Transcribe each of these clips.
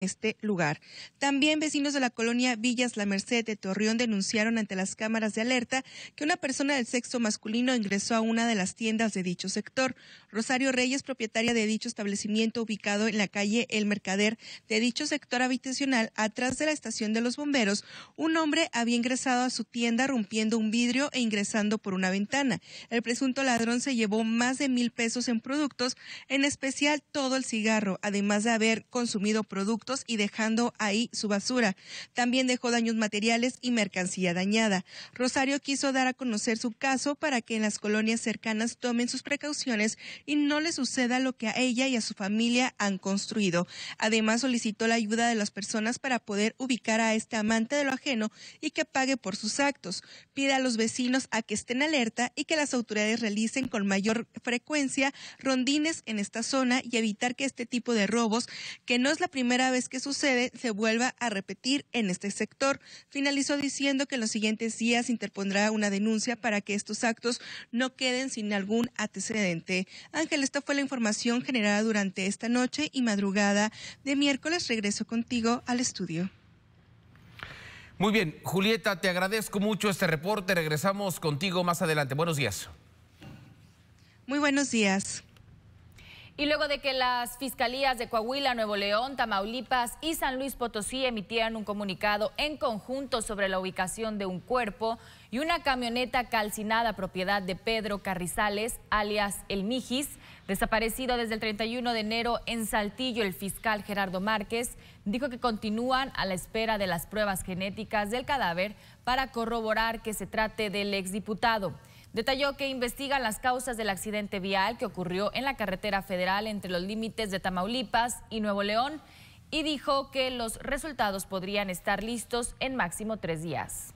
este lugar. También vecinos de la colonia Villas La Merced de Torreón denunciaron ante las cámaras de alerta que una persona del sexo masculino ingresó a una de las tiendas de dicho sector. Rosario Reyes, propietaria de dicho establecimiento ubicado en la calle El Mercader de dicho sector habitacional, atrás de la estación de los bomberos, un hombre había ingresado a su tienda rompiendo un vidrio e ingresando por una ventana. El presunto ladrón se llevó más de mil pesos en productos, en especial todo el cigarro, además de haber consumido productos y dejando ahí su basura. También dejó daños materiales y mercancía dañada. Rosario quiso dar a conocer su caso para que en las colonias cercanas tomen sus precauciones y no le suceda lo que a ella y a su familia han construido. Además, solicitó la ayuda de las personas para poder ubicar a este amante de lo ajeno y que pague por sus actos. Pide a los vecinos a que estén alerta y que las autoridades realicen con mayor frecuencia rondines en esta zona y evitar que este tipo de robos, que no es la primera vez que sucede se vuelva a repetir en este sector. Finalizó diciendo que en los siguientes días interpondrá una denuncia para que estos actos no queden sin algún antecedente. Ángel, esta fue la información generada durante esta noche y madrugada de miércoles. Regreso contigo al estudio. Muy bien, Julieta, te agradezco mucho este reporte. Regresamos contigo más adelante. Buenos días. Muy buenos días. Y luego de que las fiscalías de Coahuila, Nuevo León, Tamaulipas y San Luis Potosí emitieran un comunicado en conjunto sobre la ubicación de un cuerpo y una camioneta calcinada propiedad de Pedro Carrizales, alias El Mijis, desaparecido desde el 31 de enero en Saltillo, el fiscal Gerardo Márquez dijo que continúan a la espera de las pruebas genéticas del cadáver para corroborar que se trate del exdiputado. Detalló que investiga las causas del accidente vial que ocurrió en la carretera federal entre los límites de Tamaulipas y Nuevo León y dijo que los resultados podrían estar listos en máximo tres días.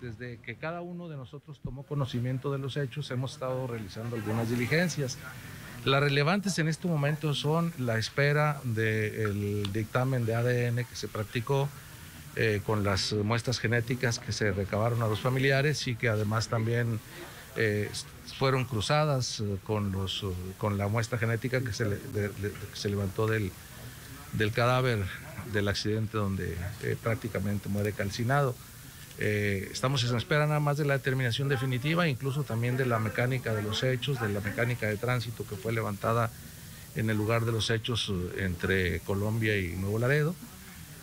Desde que cada uno de nosotros tomó conocimiento de los hechos, hemos estado realizando algunas diligencias. Las relevantes en este momento son la espera del dictamen de ADN que se practicó, eh, con las muestras genéticas que se recabaron a los familiares y que además también eh, fueron cruzadas eh, con, los, con la muestra genética que se, levantó del, del, cadáver del accidente donde prácticamente muere calcinado. estamos en espera nada más de la determinación definitiva, incluso también de la mecánica de los hechos, de la mecánica de tránsito que fue levantada en el lugar de los hechos entre Colombia y Nuevo Laredo.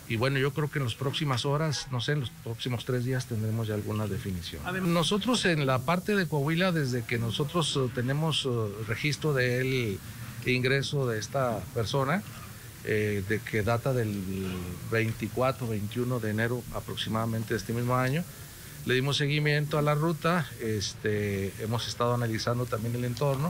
Y bueno, yo creo que en las próximas horas, no sé, en los próximos tres días tendremos ya alguna definición. Nosotros en la parte de Coahuila, desde que nosotros eh, tenemos eh, registro del ingreso de esta persona, eh, de que data del 24, 21 de enero aproximadamente de este mismo año, le dimos seguimiento a la ruta, este, hemos estado analizando también el entorno.